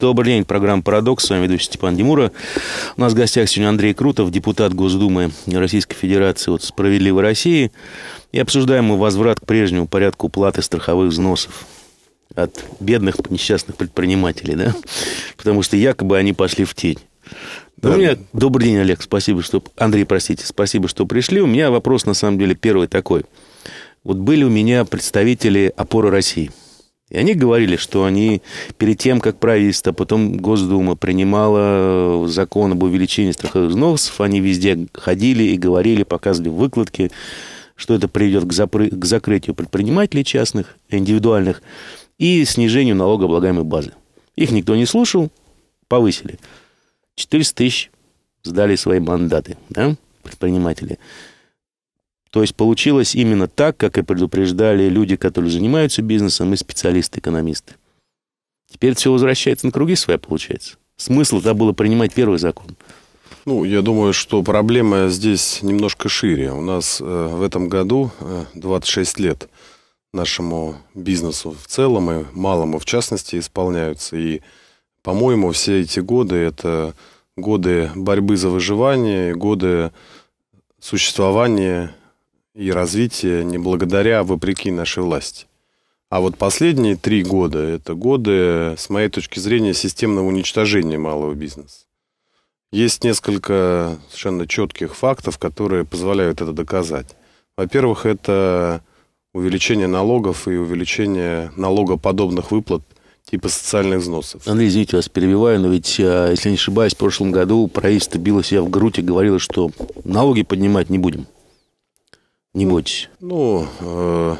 Добрый день, программа «Парадокс». С вами ведущий Степан Демура. У нас в гостях сегодня Андрей Крутов, депутат Госдумы Российской Федерации от «Справедливой России». И обсуждаем мы возврат к прежнему порядку платы страховых взносов от бедных несчастных предпринимателей, да? Потому что якобы они пошли в тень. Ну, да. У меня... Добрый день, Олег. Спасибо, что... Андрей, простите. Спасибо, что пришли. У меня вопрос, на самом деле, первый такой. Вот были у меня представители «Опоры России», и они говорили, что они перед тем, как правительство, а потом Госдума принимала э, закон об увеличении страховых взносов, они везде ходили и говорили, показывали выкладки, что это приведет к, запры... к закрытию предпринимателей частных, индивидуальных, и снижению налогооблагаемой базы. Их никто не слушал, повысили. 400 тысяч сдали свои мандаты, да, предприниматели. То есть получилось именно так, как и предупреждали люди, которые занимаются бизнесом, и специалисты-экономисты. Теперь все возвращается на круги своя, получается. Смысл-то было принимать первый закон. Ну, я думаю, что проблема здесь немножко шире. У нас э, в этом году э, 26 лет нашему бизнесу в целом и малому в частности исполняются. И, по-моему, все эти годы это годы борьбы за выживание, годы существования и развитие не благодаря, а вопреки нашей власти. А вот последние три года – это годы, с моей точки зрения, системного уничтожения малого бизнеса. Есть несколько совершенно четких фактов, которые позволяют это доказать. Во-первых, это увеличение налогов и увеличение налогоподобных выплат типа социальных взносов. Андрей, извините, вас перебиваю, но ведь, а, если не ошибаюсь, в прошлом году правительство било себя в грудь и говорило, что налоги поднимать не будем. Не ну, бойтесь. Ну, э,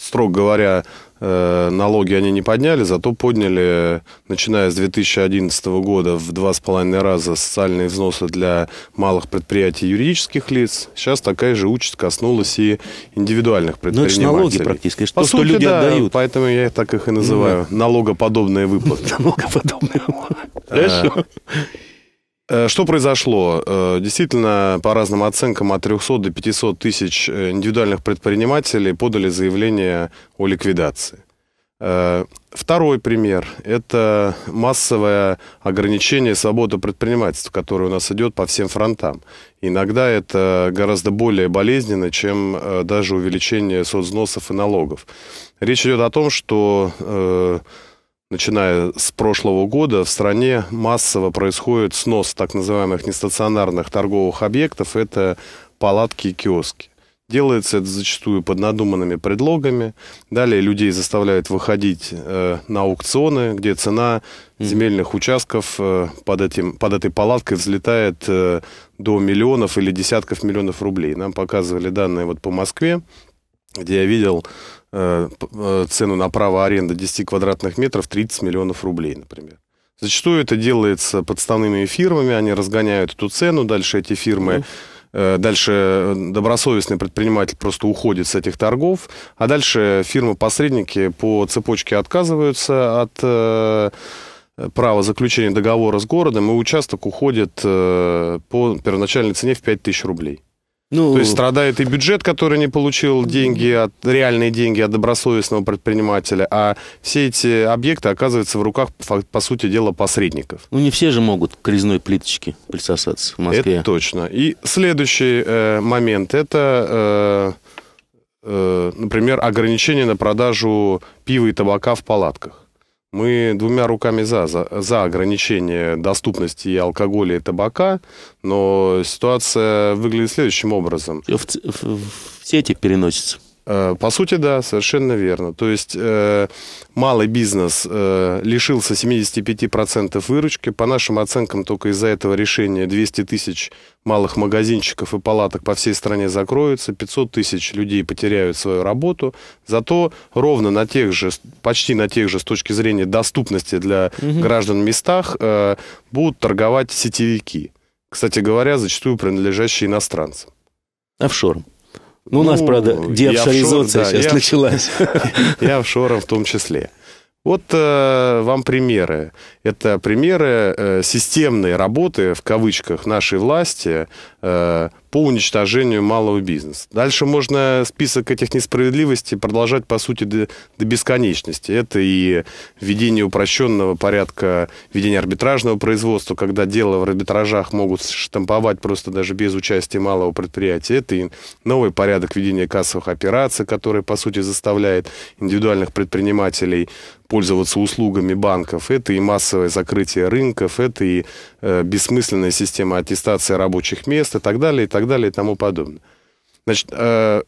строго говоря, э, налоги они не подняли, зато подняли, начиная с 2011 года, в два с половиной раза социальные взносы для малых предприятий юридических лиц. Сейчас такая же участь коснулась и индивидуальных предпринимателей. Ну, это налоги практически, что, По сути, люди да, отдают. поэтому я так их и называю. Ну, налогоподобные выплаты. Налогоподобные Хорошо. Э, что произошло? Э, действительно, по разным оценкам, от 300 до 500 тысяч э, индивидуальных предпринимателей подали заявление о ликвидации. Второй пример – это массовое ограничение свободы предпринимательства, которое у нас идет по всем фронтам. Иногда это гораздо более болезненно, чем даже увеличение соцзносов и налогов. Речь идет о том, что начиная с прошлого года, в стране массово происходит снос так называемых нестационарных торговых объектов. Это палатки и киоски. Делается это зачастую под надуманными предлогами. Далее людей заставляют выходить э, на аукционы, где цена земельных участков э, под, этим, под этой палаткой взлетает э, до миллионов или десятков миллионов рублей. Нам показывали данные вот по Москве, где я видел Э, э, цену на право аренды 10 квадратных метров 30 миллионов рублей, например. Зачастую это делается подставными фирмами, они разгоняют эту цену, дальше эти фирмы... Э, дальше добросовестный предприниматель просто уходит с этих торгов, а дальше фирмы-посредники по цепочке отказываются от э, права заключения договора с городом, и участок уходит э, по первоначальной цене в 5000 рублей. Ну, То есть страдает и бюджет, который не получил деньги, от, реальные деньги от добросовестного предпринимателя, а все эти объекты оказываются в руках, по сути дела, посредников. Ну, не все же могут к резной плиточке присосаться в Москве. Это точно. И следующий э, момент – это, э, э, например, ограничение на продажу пива и табака в палатках. Мы двумя руками за, за, за ограничение доступности и алкоголя, и табака, но ситуация выглядит следующим образом. В, в, в сети переносится. Э, по сути, да, совершенно верно. То есть э, малый бизнес э, лишился 75% выручки. По нашим оценкам, только из-за этого решения 200 тысяч малых магазинчиков и палаток по всей стране закроются, 500 тысяч людей потеряют свою работу. Зато ровно на тех же, почти на тех же с точки зрения доступности для угу. граждан местах будут торговать сетевики. Кстати говоря, зачастую принадлежащие иностранцам. Офшором. Ну, у нас, ну, правда, деофшоризация да, сейчас я, началась. И офшора в том числе. Вот э, вам примеры. Это примеры э, системной работы, в кавычках, нашей власти э, по уничтожению малого бизнеса. Дальше можно список этих несправедливостей продолжать, по сути, до, до бесконечности. Это и введение упрощенного порядка введение арбитражного производства, когда дело в арбитражах могут штамповать просто даже без участия малого предприятия. Это и новый порядок ведения кассовых операций, который, по сути, заставляет индивидуальных предпринимателей пользоваться услугами банков. Это и масса массовое закрытие рынков, это и э, бессмысленная система аттестации рабочих мест и так далее, и так далее, и тому подобное. Значит, э,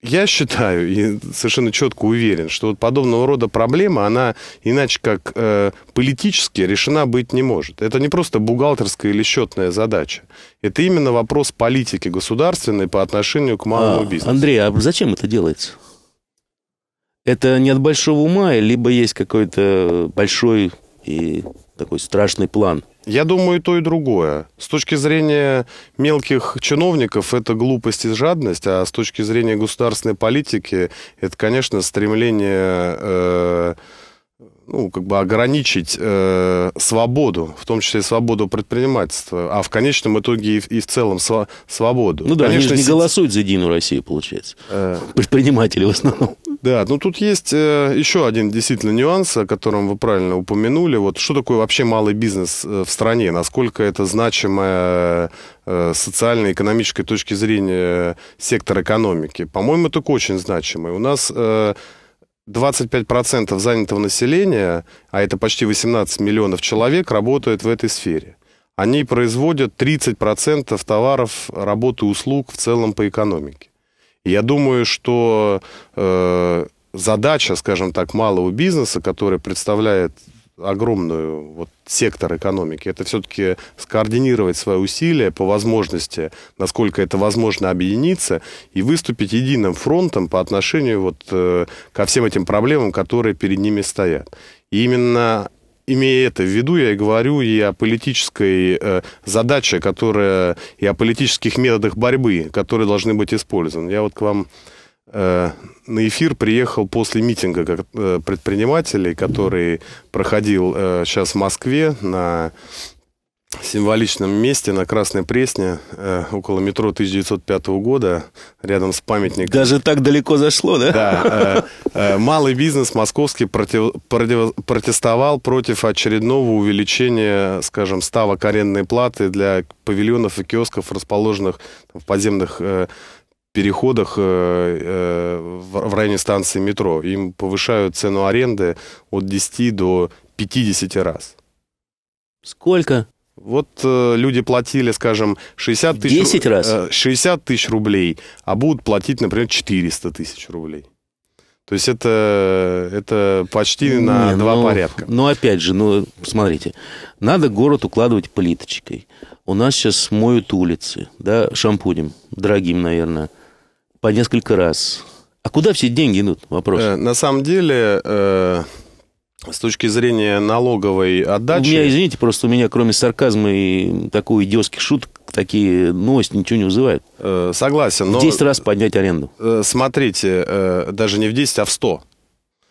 я считаю и совершенно четко уверен, что вот подобного рода проблема, она иначе как э, политически решена быть не может. Это не просто бухгалтерская или счетная задача. Это именно вопрос политики государственной по отношению к малому а, бизнесу. Андрей, а зачем это делается? Это не от большого ума, либо есть какой-то большой и такой страшный план. Я думаю, и то, и другое. С точки зрения мелких чиновников это глупость и жадность, а с точки зрения государственной политики это, конечно, стремление... Э, ну, как бы ограничить э, свободу, в том числе свободу предпринимательства, а в конечном итоге и, и в целом сва- свободу. Ну да, Конечно, они же не голосуют за Единую Россию, получается. Э... Предприниматели в основном. Да, ну тут есть э, еще один действительно нюанс, о котором вы правильно упомянули. Вот что такое вообще малый бизнес э, в стране? Насколько это значимая э, социально-экономической точки зрения э, сектор экономики? По-моему, только очень значимый. У нас э, 25% занятого населения, а это почти 18 миллионов человек, работают в этой сфере. Они производят 30% товаров, работы, услуг в целом по экономике. Я думаю, что э, задача, скажем так, малого бизнеса, который представляет огромную вот, сектор экономики. Это все-таки скоординировать свои усилия по возможности, насколько это возможно, объединиться и выступить единым фронтом по отношению вот, э, ко всем этим проблемам, которые перед ними стоят. И именно имея это в виду, я и говорю и о политической э, задаче, которая, и о политических методах борьбы, которые должны быть использованы. Я вот к вам э, на эфир приехал после митинга как, э, предпринимателей, который проходил э, сейчас в Москве на символичном месте на Красной Пресне, э, около метро 1905 года, рядом с памятником. Даже так далеко зашло, да? Да. Э, э, малый бизнес московский против, против, протестовал против очередного увеличения, скажем, ставок арендной платы для павильонов и киосков, расположенных в подземных э, переходах э, э в районе станции метро. Им повышают цену аренды от 10 до 50 раз. Сколько? Вот э, люди платили, скажем, 60 тысяч... 10 раз? Э, 60 тысяч рублей, а будут платить, например, 400 тысяч рублей. То есть это, это почти Не, на ну, два но, порядка. Но ну, опять же, ну, смотрите, надо город укладывать плиточкой. У нас сейчас моют улицы, да, шампунем, дорогим, наверное, по несколько раз. А куда все деньги идут? Вопрос. Э, на самом деле... Э с точки зрения налоговой отдачи... У меня, извините, просто у меня кроме сарказма и такой идиотских шуток такие новости ничего не вызывают. Э, согласен. Но... В 10 раз поднять аренду. Э, смотрите, э, даже не в 10, а в 100.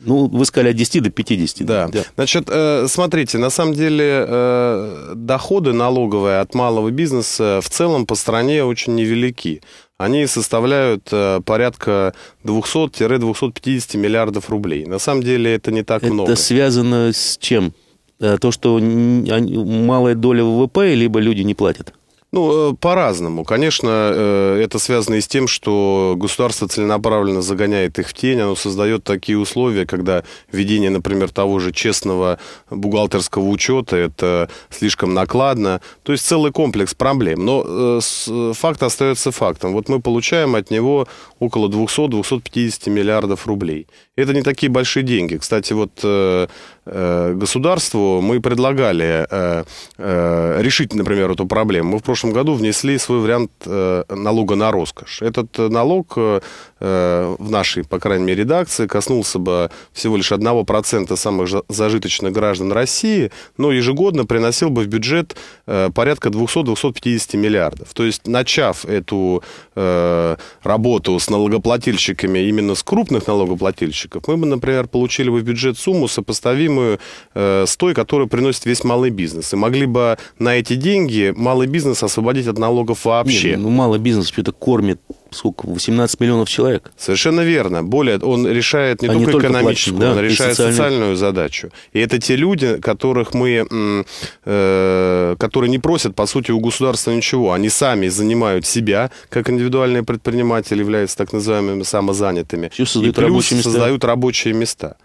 Ну, вы сказали от 10 до 50. Да. да. Значит, смотрите, на самом деле доходы налоговые от малого бизнеса в целом по стране очень невелики. Они составляют э, порядка 200-250 миллиардов рублей. На самом деле это не так это много. Это связано с чем? Э, то, что малая доля ВВП, либо люди не платят? Ну, э, по-разному. Конечно, э, это связано и с тем, что государство целенаправленно загоняет их в тень, оно создает такие условия, когда введение, например, того же честного бухгалтерского учета, это слишком накладно. То есть целый комплекс проблем. Но э, факт остается фактом. Вот мы получаем от него около 200-250 миллиардов рублей это не такие большие деньги. Кстати, вот э, э, государству мы предлагали э, э, решить, например, эту проблему. Мы в прошлом году внесли свой вариант э, налога на роскошь. Этот налог э, э в нашей, по крайней мере, редакции коснулся бы всего лишь 1% самых зажиточных граждан России, но ежегодно приносил бы в бюджет э, порядка 200-250 миллиардов. То есть, начав эту э, работу с налогоплательщиками именно с крупных налогоплательщиков, заказчиков. Мы бы, например, получили бы в бюджет сумму, сопоставимую э, с той, которую приносит весь малый бизнес. И могли бы на эти деньги малый бизнес освободить от налогов вообще. Нет, ну, ну, малый бизнес это кормит сколько, 18 миллионов человек. Совершенно верно. Более, он решает не, а только, только экономическую, платить, да? он решает социальную. социальную задачу. И это те люди, которых мы, э, которые не просят, по сути, у государства ничего. Они сами занимают себя, как индивидуальные предприниматели, являются так называемыми самозанятыми. Еще создают и плюс рабочие места. создают рабочие места.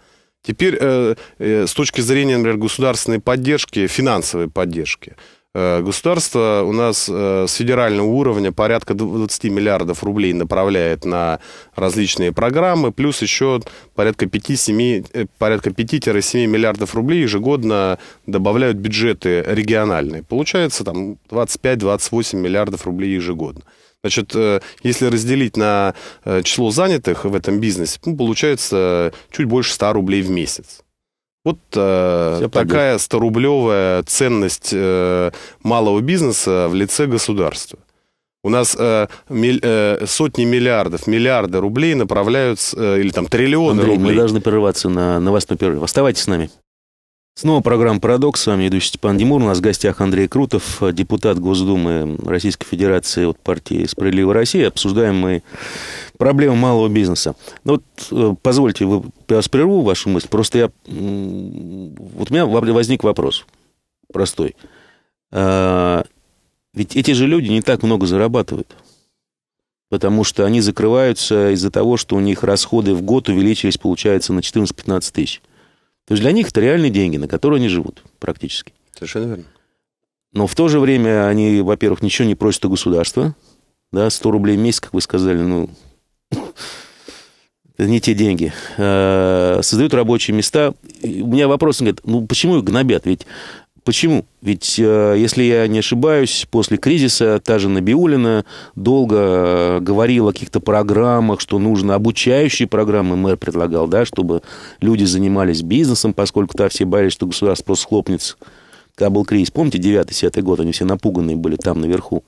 Теперь э, э, с точки зрения, например, государственной поддержки, финансовой поддержки, Э, государство у нас э, с федерального уровня порядка 20 миллиардов рублей направляет на различные программы, плюс еще порядка 5-7, э, порядка 5-7 миллиардов рублей ежегодно добавляют бюджеты региональные. Получается там 25-28 миллиардов рублей ежегодно. Значит, если разделить на число занятых в этом бизнесе, ну, получается чуть больше 100 рублей в месяц. Вот э, такая 100-рублевая ценность э, малого бизнеса в лице государства. У нас э, миль, э, сотни миллиардов, миллиарды рублей направляются, э, или там триллионы Андрей, рублей. мы должны прерываться на новостной перерыв. Оставайтесь с нами. Снова программа «Парадокс». С вами идущий Степан Димур. У нас в гостях Андрей Крутов, депутат Госдумы Российской Федерации от партии «Справедливая Россия». Обсуждаем мы проблемы малого бизнеса. Но ну вот э, позвольте, я вас прерву вашу мысль. Просто я... Вот у меня возник вопрос простой. А, ведь эти же люди не так много зарабатывают. Потому что они закрываются из-за того, что у них расходы в год увеличились, получается, на 14-15 тысяч. То есть для них это реальные деньги, на которые они живут практически. Совершенно верно. Но в то же время они, во-первых, ничего не просят у государства. Да, 100 рублей в месяц, как вы сказали, ну, это не те деньги. Э, создают рабочие места. У меня вопрос, он говорит, ну почему их гнобят? Ведь Почему? Ведь, э, если я не ошибаюсь, после кризиса та же Набиулина долго э, говорила о каких-то программах, что нужно обучающие программы, мэр предлагал, да, чтобы люди занимались бизнесом, поскольку то все боялись, что государство просто хлопнется. Когда был кризис, помните, 9-10 год, они все напуганные были там наверху.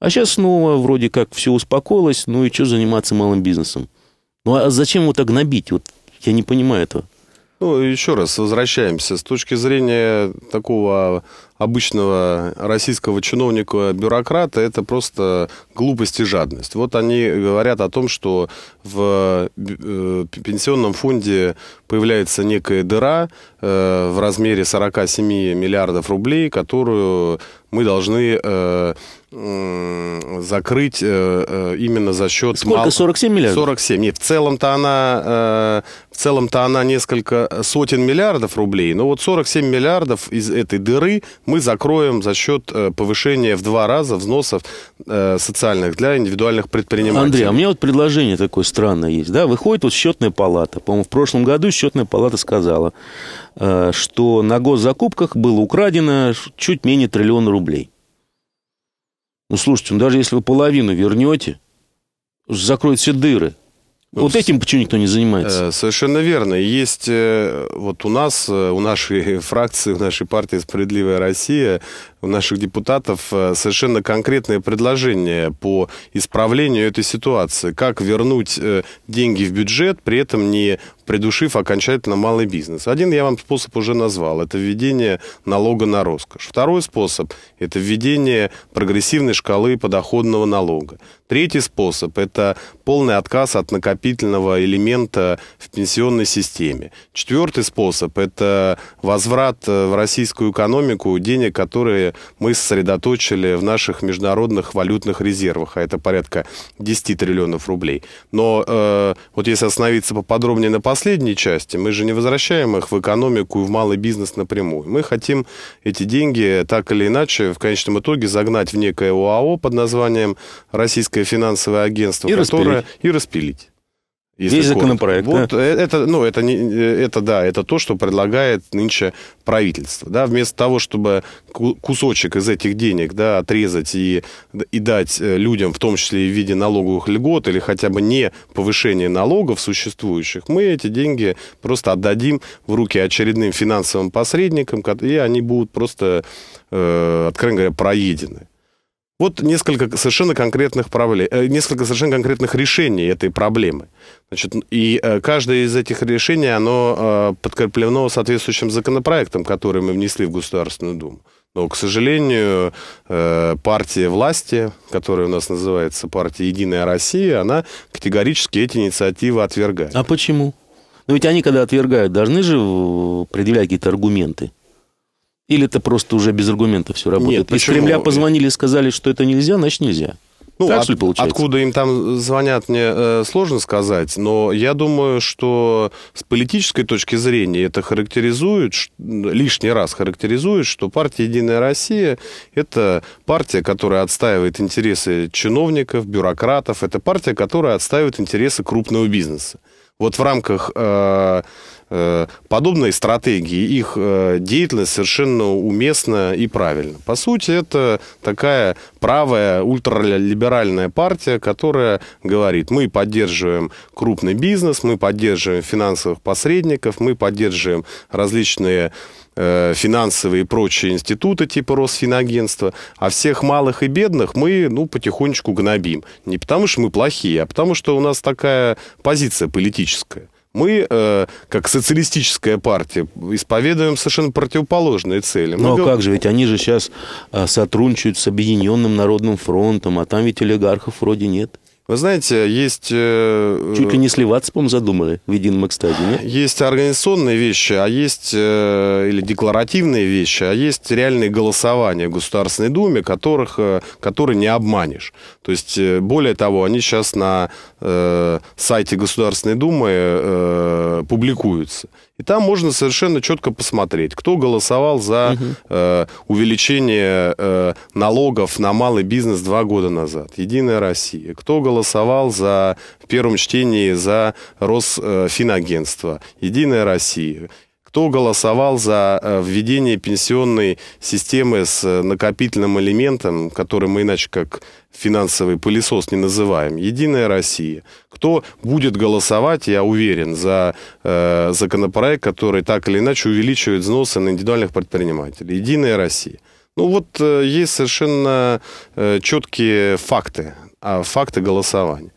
А сейчас снова вроде как все успокоилось, ну и что заниматься малым бизнесом? Ну а зачем его так гнобить? Вот я не понимаю этого. Ну, еще раз возвращаемся. С точки зрения такого обычного российского чиновника-бюрократа, это просто глупость и жадность. Вот они говорят о том, что в э, пенсионном фонде появляется некая дыра э, в размере 47 миллиардов рублей, которую мы должны э, закрыть э, э, именно за счет... Сколько? Мал... 47 миллиардов? 47. Нет, в целом-то она, э, в целом-то она несколько сотен миллиардов рублей. Но вот 47 миллиардов из этой дыры мы закроем за счет повышения в два раза взносов социальных для индивидуальных предпринимателей. Андрей, а у меня вот предложение такое странное есть. Да? Выходит вот счетная палата. По-моему, в прошлом году счетная палата сказала, что на госзакупках было украдено чуть менее триллиона рублей. Ну, слушайте, ну, даже если вы половину вернете, закроют все дыры. Ну, вот этим почему никто не занимается? Э, совершенно верно. Есть э, вот у нас, э, у нашей фракции, у нашей партии «Справедливая Россия» у наших депутатов э, совершенно конкретные предложения по исправлению этой ситуации. Как вернуть э, деньги в бюджет, при этом не придушив окончательно малый бизнес. Один я вам способ уже назвал. Это введение налога на роскошь. Второй способ – это введение прогрессивной шкалы подоходного налога. Третий способ – это полный отказ от накопительного элемента в пенсионной системе. Четвертый способ – это возврат э, в российскую экономику денег, которые мы сосредоточили в наших международных валютных резервах, а это порядка 10 триллионов рублей. Но э, вот если остановиться поподробнее на последней части, мы же не возвращаем их в экономику и в малый бизнес напрямую. Мы хотим эти деньги так или иначе в конечном итоге загнать в некое ОАО под названием Российское финансовое агентство, и которое распилить. и распилить. Если Есть законопроект. Вот да? Э, это, ну, это, не, э, это, да, это то, что предлагает нынче правительство. Да? Вместо того, чтобы кусочек из этих денег да, отрезать и, и дать э, людям, в том числе и в виде налоговых льгот или хотя бы не повышение налогов существующих, мы эти деньги просто отдадим в руки очередным финансовым посредникам, и они будут просто, откровенно говоря, проедены. Вот несколько совершенно конкретных проблем, э, несколько совершенно конкретных решений этой проблемы. Значит, и э, каждое из этих решений, оно э, подкреплено соответствующим законопроектом, который мы внесли в Государственную Думу. Но, к сожалению, партия власти, которая у нас называется партия «Единая Россия», она категорически эти инициативы отвергает. А почему? Но ну, ведь они, когда отвергают, должны же предъявлять какие-то аргументы. Или это просто уже без аргументов все работает? Нет, Из почему? Кремля позвонили и сказали, что это нельзя, значит нельзя. Ну, так от, ли получается? Откуда им там звонят, мне э, сложно сказать, но я думаю, что с политической точки зрения это характеризует, лишний раз характеризует, что партия «Единая Россия» — это партия, которая отстаивает интересы чиновников, бюрократов, это партия, которая отстаивает интересы крупного бизнеса. Вот в рамках... Э, Э, подобные стратегии, их э, деятельность совершенно уместна и правильна. По сути, это такая правая ультралиберальная партия, которая говорит, мы поддерживаем крупный бизнес, мы поддерживаем финансовых посредников, мы поддерживаем различные э, финансовые и прочие институты типа Росфинагентства, а всех малых и бедных мы ну, потихонечку гнобим. Не потому что мы плохие, а потому что у нас такая позиция политическая. Мы, э, как социалистическая партия, исповедуем совершенно противоположные цели. Мы ну а как же, ведь они же сейчас э, сотрудничают с Объединенным Народным фронтом, а там ведь олигархов вроде нет. Вы знаете, есть... Э, Чуть ли э, не сливаться, по-моему, задумали в едином экстазе, нет? Есть организационные вещи, а есть... Э, или декларативные вещи, а есть реальные голосования в Государственной Думе, которых, которые не обманешь. То есть, более того, они сейчас на э, сайте Государственной Думы э, публикуются. И там можно совершенно четко посмотреть, кто голосовал за угу. э, увеличение э, налогов на малый бизнес два года назад. Единая Россия. Кто голосовал за в первом чтении за Росфинагентство. Единая Россия кто голосовал за э, введение пенсионной системы с э, накопительным элементом, который мы иначе как финансовый пылесос не называем, «Единая Россия». Кто будет голосовать, я уверен, за э, законопроект, который так или иначе увеличивает взносы на индивидуальных предпринимателей? «Единая Россия». Ну вот э, есть совершенно э, четкие факты, а факты голосования.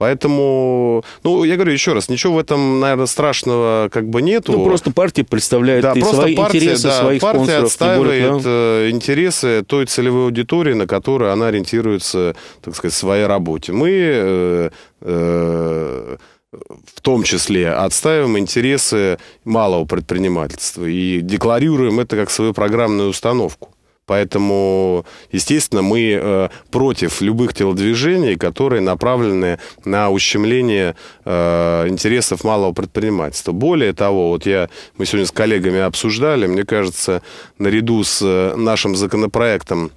Поэтому, ну, я говорю еще раз, ничего в этом, наверное, страшного как бы нету. Ну, просто партия представляет да, и просто свои партия, интересы да, своих партия спонсоров. отстаивает более, да? Э, интересы той целевой аудитории, на которую она ориентируется, так сказать, в своей работе. Мы э, э, в том числе отстаиваем интересы малого предпринимательства и декларируем это как свою программную установку. Поэтому, естественно, мы э, против любых телодвижений, которые направлены на ущемление э, интересов малого предпринимательства. Более того, вот я, мы сегодня с коллегами обсуждали, мне кажется, наряду с э, нашим законопроектом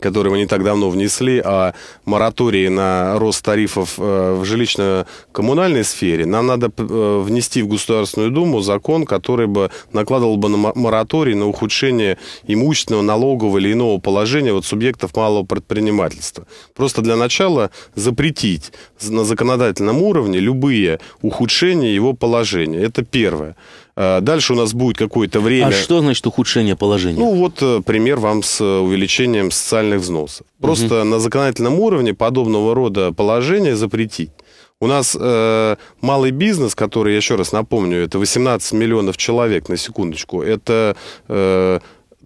которые мы не так давно внесли, о моратории на рост тарифов э, в жилищно-коммунальной сфере, нам надо э, внести в Государственную Думу закон, который бы накладывал бы на мораторий на ухудшение имущественного, налогового или иного положения вот субъектов малого предпринимательства. Просто для начала запретить на законодательном уровне любые ухудшения его положения. Это первое. А, дальше у нас будет какое-то время... А что значит ухудшение положения? Ну, вот э, пример вам с э, увеличением социальных взносов. Просто угу. на законодательном уровне подобного рода положение запретить. У нас э, малый бизнес, который, я еще раз напомню, это 18 миллионов человек на секундочку, это э,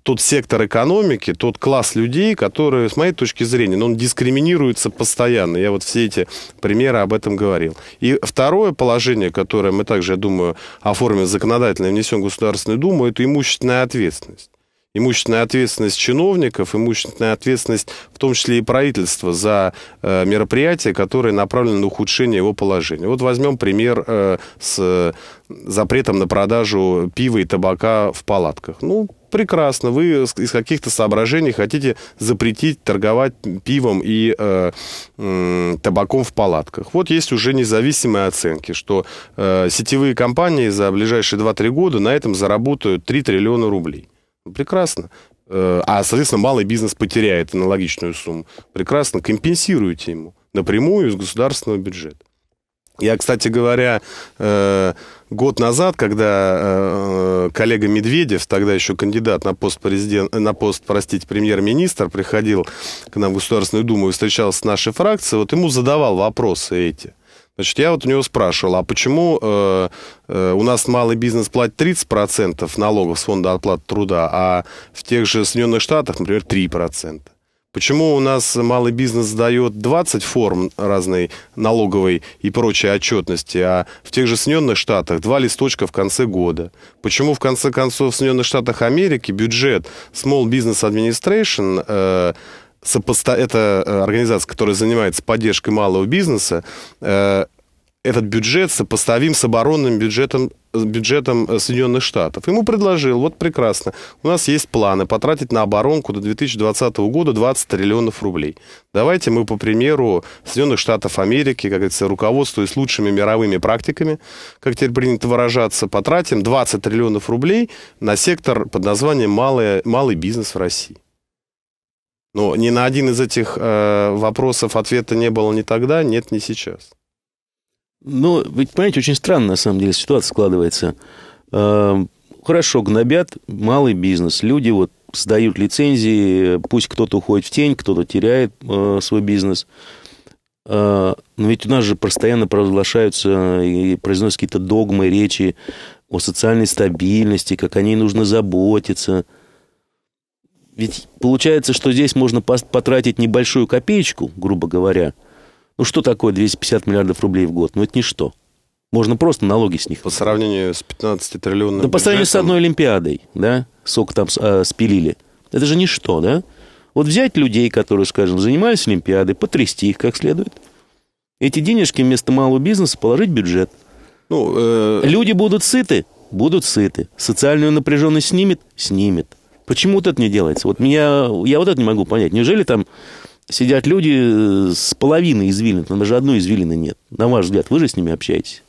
тот сектор экономики, тот класс людей, которые, с моей точки зрения, ну, он дискриминируется постоянно. Я вот все эти примеры об этом говорил. И второе положение, которое мы также, я думаю, оформим законодательно и внесем в Государственную Думу, это имущественная ответственность имущественная ответственность чиновников, имущественная ответственность в том числе и правительства за э, мероприятия, которые направлены на ухудшение его положения. Вот возьмем пример э, с э, запретом на продажу пива и табака в палатках. Ну, прекрасно, вы из каких-то соображений хотите запретить торговать пивом и э, э, табаком в палатках. Вот есть уже независимые оценки, что э, сетевые компании за ближайшие 2-3 года на этом заработают 3 триллиона рублей. Прекрасно. Э, а, соответственно, малый бизнес потеряет аналогичную сумму. Прекрасно, компенсируйте ему напрямую из государственного бюджета. Я, кстати говоря, э, год назад, когда э, коллега Медведев, тогда еще кандидат на пост, президент, на пост простите, премьер-министр, приходил к нам в Государственную Думу и встречался с нашей фракцией, вот ему задавал вопросы эти – Значит, я вот у него спрашивал, а почему э, э, у нас малый бизнес платит 30% налогов с фонда оплаты труда, а в тех же Соединенных Штатах, например, 3%? Почему у нас малый бизнес дает 20 форм разной налоговой и прочей отчетности, а в тех же Соединенных Штатах два листочка в конце года? Почему в конце концов в Соединенных Штатах Америки бюджет Small Business Administration э, сопоста... это э, организация, которая занимается поддержкой малого бизнеса, э, этот бюджет сопоставим с оборонным бюджетом, э, бюджетом Соединенных Штатов. Ему предложил, вот прекрасно, у нас есть планы потратить на оборонку до 2020 года 20 триллионов рублей. Давайте мы, по примеру Соединенных Штатов Америки, как говорится, руководствуясь лучшими мировыми практиками, как теперь принято выражаться, потратим 20 триллионов рублей на сектор под названием «Малый, малый бизнес в России». Но ни на один из этих э, вопросов ответа не было ни тогда, нет, ни сейчас. Ну, ведь, понимаете, очень странно, на самом деле, ситуация складывается. Э, хорошо, гнобят малый бизнес. Люди вот сдают лицензии, пусть кто-то уходит в тень, кто-то теряет э, свой бизнес. Э, но ведь у нас же постоянно провозглашаются и произносят какие-то догмы, речи о социальной стабильности, как о ней нужно заботиться – ведь получается, что здесь можно потратить небольшую копеечку, грубо говоря. Ну что такое 250 миллиардов рублей в год? Ну это ничто. Можно просто налоги с них. По сравнению с 15 триллионами. Да по сравнению с одной Олимпиадой, да? Сколько там э, спилили. Это же ничто, да? Вот взять людей, которые, скажем, занимались Олимпиадой, потрясти их как следует. Эти денежки вместо малого бизнеса положить в бюджет. Ну, э... Люди будут сыты? Будут сыты. Социальную напряженность снимет? Снимет. Почему вот это не делается? Вот меня, я вот это не могу понять. Неужели там сидят люди э, с половиной извилин, там даже одной извилины нет? На ваш взгляд, вы же с ними общаетесь?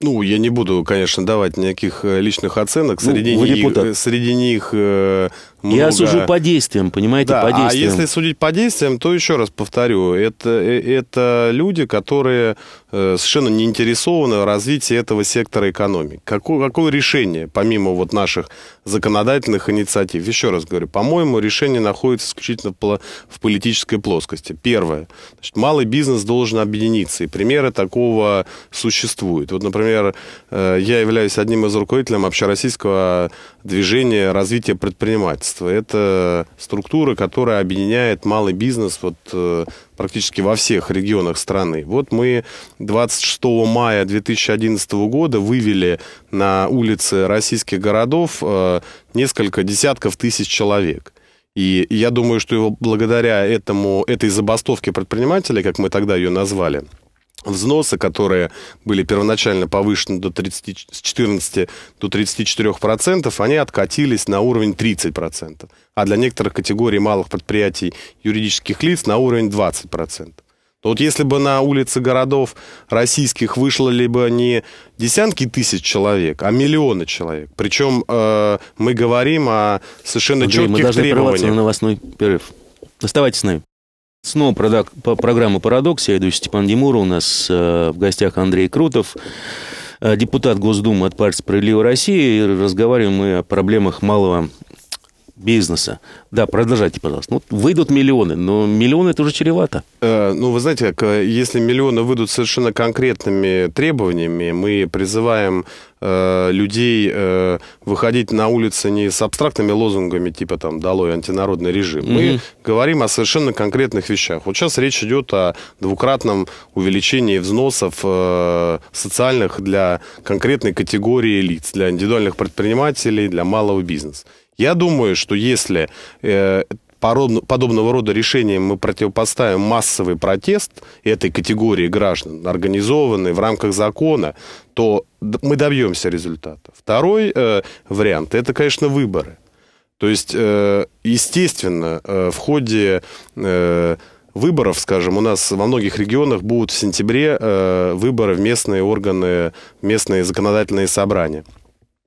Ну, я не буду, конечно, давать никаких э, личных оценок. Ну, среди ну, них, э, среди них много... Я сужу по действиям, понимаете, да, по а действиям. А если судить по действиям, то еще раз повторю, это, это люди, которые Э, совершенно не интересованы в развитии этого сектора экономики. Какое, какое решение, помимо вот наших законодательных инициатив? Еще раз говорю, по-моему, решение находится исключительно в политической плоскости. Первое. Значит, малый бизнес должен объединиться, и примеры такого существуют. Вот, например, э, я являюсь одним из руководителей общероссийского движение развития предпринимательства. Это структура, которая объединяет малый бизнес вот, э, практически во всех регионах страны. Вот мы 26 мая 2011 года вывели на улицы российских городов э, несколько десятков тысяч человек. И я думаю, что его благодаря этому, этой забастовке предпринимателей, как мы тогда ее назвали, взносы, которые были первоначально повышены до 30, с 14 до 34%, процентов, они откатились на уровень 30%, процентов, а для некоторых категорий малых предприятий юридических лиц на уровень 20%. процентов. вот если бы на улицы городов российских вышло либо не десятки тысяч человек, а миллионы человек. Причем э, мы говорим о совершенно Андрей, четких мы должны требованиях. на новостной перерыв. Оставайтесь с нами. Снова продак, по, программа «Парадокс». Я иду Степан Демура. У нас э, в гостях Андрей Крутов, э, депутат Госдумы от партии «Справедливая Россия». разговариваем мы о проблемах малого бизнеса. Да, продолжайте, пожалуйста. Ну, выйдут миллионы, но миллионы это уже чревато. Э, ну, вы знаете, как если миллионы выйдут совершенно конкретными требованиями, мы призываем э, людей э, выходить на улицы не с абстрактными лозунгами типа там «Долой антинародный режим». Mm-hmm. Мы говорим о совершенно конкретных вещах. Вот сейчас речь идет о двукратном увеличении взносов э, социальных для конкретной категории лиц, для индивидуальных предпринимателей, для малого бизнеса. Я думаю, что если э, подобного рода решением мы противопоставим массовый протест этой категории граждан, организованный в рамках закона, то мы добьемся результата. Второй э, вариант – это, конечно, выборы. То есть, э, естественно, в ходе выборов, скажем, у нас во многих регионах будут в сентябре выборы в местные органы, местные законодательные собрания –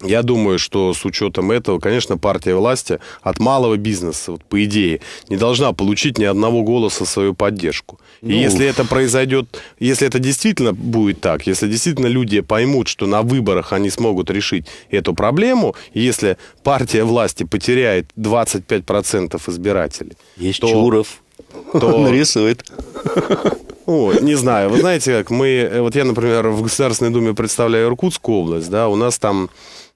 я думаю, что с учетом этого, конечно, партия власти от малого бизнеса, вот по идее, не должна получить ни одного голоса свою поддержку. Ну... И если это произойдет, если это действительно будет так, если действительно люди поймут, что на выборах они смогут решить эту проблему, если партия власти потеряет 25% избирателей, есть то, Чуров, то... нарисует. О, не знаю. Вы знаете, как мы... Э, вот я, например, в Государственной Думе представляю Иркутскую область, да, у нас там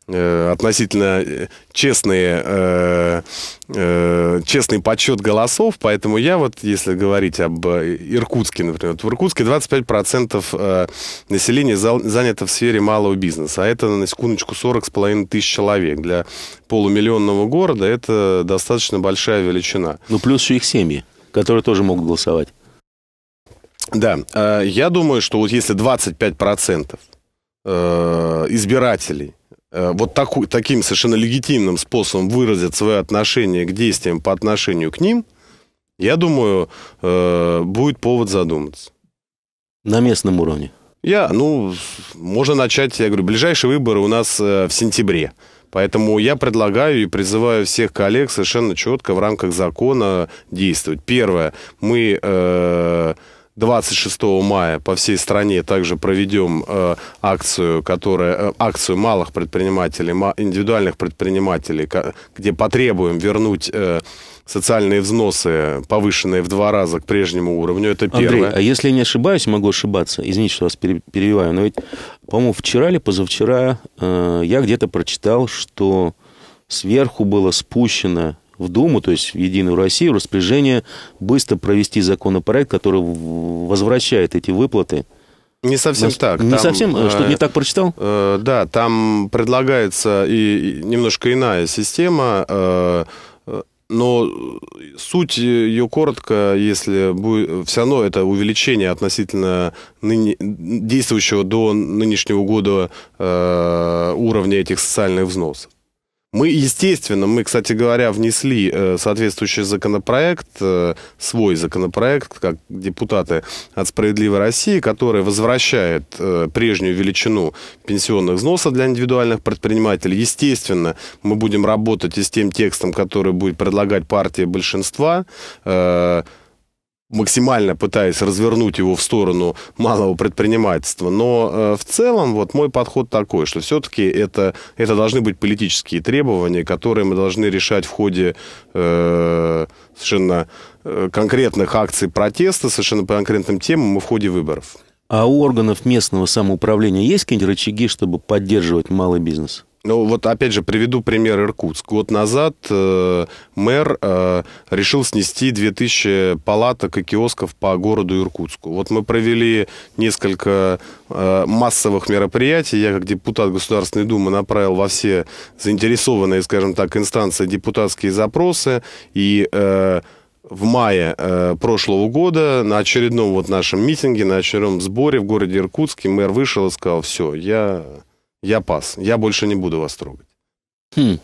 Э, относительно э, честные, э, честный подсчет голосов, поэтому я вот, если говорить об Иркутске, например, в Иркутске 25% населения занято в сфере малого бизнеса, а это, на секундочку, 40,5 тысяч человек. Для полумиллионного города это достаточно большая величина. Ну, плюс еще их семьи, которые тоже могут голосовать. Да, я думаю, что вот если 25% избирателей Э, вот таку, таким совершенно легитимным способом выразят свое отношение к действиям по отношению к ним, я думаю, э, будет повод задуматься. На местном уровне? Я, ну, можно начать, я говорю, ближайшие выборы у нас э, в сентябре. Поэтому я предлагаю и призываю всех коллег совершенно четко в рамках закона действовать. Первое, мы... Э, 26 мая по всей стране также проведем э, акцию, которая, э, акцию малых предпринимателей, ма, индивидуальных предпринимателей, к, где потребуем вернуть э, социальные взносы, повышенные в два раза к прежнему уровню. Это первое. Андрей, а если я не ошибаюсь, могу ошибаться, извините, что вас перебиваю, но ведь, по-моему, вчера или позавчера э, я где-то прочитал, что сверху было спущено в Думу, то есть в Единую Россию, распоряжение быстро провести законопроект, который возвращает эти выплаты. Не совсем так. Не там, совсем? Э, Что, не так прочитал? Э, да, там предлагается и, и немножко иная система, э, э но суть ее коротко, если будет, все равно это увеличение относительно ныне, действующего до нынешнего года э, уровня этих социальных взносов. Мы, естественно, мы, кстати говоря, внесли э, соответствующий законопроект, э, свой законопроект, как депутаты от «Справедливой России», который возвращает э, прежнюю величину пенсионных взносов для индивидуальных предпринимателей. Естественно, мы будем работать и с тем текстом, который будет предлагать партия большинства, максимально пытаясь развернуть его в сторону малого предпринимательства. Но э, в целом вот мой подход такой, что все-таки это, это должны быть политические требования, которые мы должны решать в ходе э, совершенно э, конкретных акций протеста, совершенно по конкретным темам и в ходе выборов. А у органов местного самоуправления есть какие-нибудь рычаги, чтобы поддерживать малый бизнес? Ну, вот опять же, приведу пример Иркутск. Год назад э, мэр э, решил снести 2000 палаток и киосков по городу Иркутску. Вот мы провели несколько э, массовых мероприятий. Я, как депутат Государственной Думы, направил во все заинтересованные, скажем так, инстанции депутатские запросы. И... Э, в мае э, прошлого года на очередном вот нашем митинге, на очередном сборе в городе Иркутске мэр вышел и сказал, все, я я пас, я больше не буду вас трогать. Хм.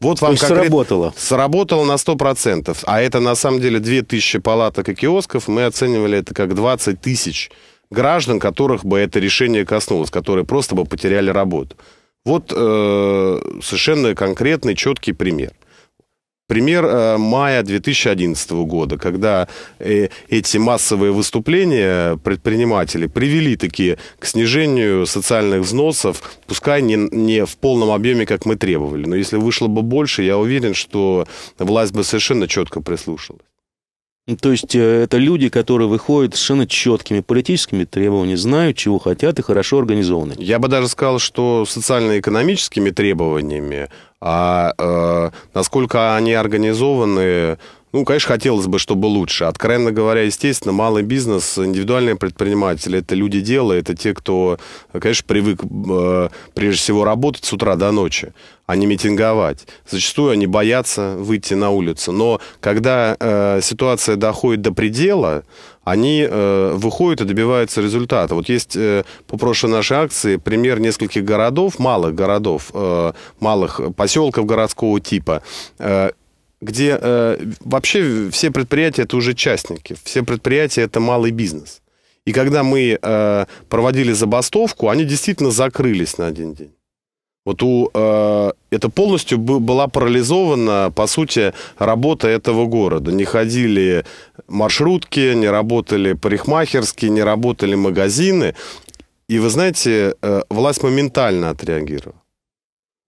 Вот вам То конкрет... сработало. Сработало на 100%. А это на самом деле 2000 палаток и киосков. Мы оценивали это как 20 тысяч граждан, которых бы это решение коснулось, которые просто бы потеряли работу. Вот э, совершенно конкретный, четкий пример. Пример э, мая 2011 года, когда э, эти массовые выступления предпринимателей привели таки к снижению социальных взносов, пускай не, не в полном объеме, как мы требовали. Но если вышло бы больше, я уверен, что власть бы совершенно четко прислушалась. Ну, то есть э, это люди, которые выходят совершенно четкими политическими требованиями, знают, чего хотят и хорошо организованы. Я бы даже сказал, что социально-экономическими требованиями а э, насколько они организованы, ну, конечно, хотелось бы, чтобы лучше. Откровенно говоря, естественно, малый бизнес, индивидуальные предприниматели, это люди дела, это те, кто, конечно, привык э, прежде всего работать с утра до ночи, а не митинговать. Зачастую они боятся выйти на улицу. Но когда э, ситуация доходит до предела, они э, выходят и добиваются результата. Вот есть э, по прошлой нашей акции пример нескольких городов, малых городов, э, малых поселков городского типа. Э, где э, вообще все предприятия это уже частники, все предприятия это малый бизнес. И когда мы э, проводили забастовку, они действительно закрылись на один день. Вот у, э, это полностью была парализована, по сути, работа этого города. Не ходили маршрутки, не работали парикмахерские, не работали магазины. И вы знаете, э, власть моментально отреагировала.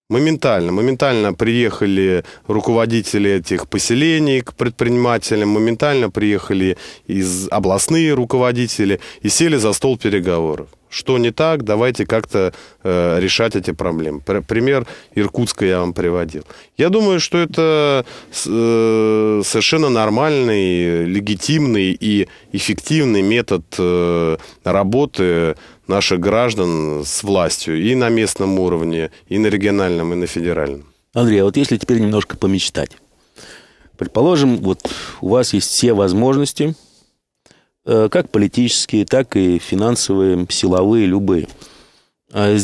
Моментально, моментально приехали руководители этих поселений к предпринимателям, моментально приехали из областные руководители и сели за стол переговоров что не так, давайте как-то э, решать эти проблемы. Пример Иркутска я вам приводил. Я думаю, что это э, совершенно нормальный, легитимный и эффективный метод э, работы наших граждан с властью и на местном уровне, и на региональном, и на федеральном. Андрей, а вот если теперь немножко помечтать. Предположим, вот у вас есть все возможности – Э, как политические, так и финансовые, силовые, любые. А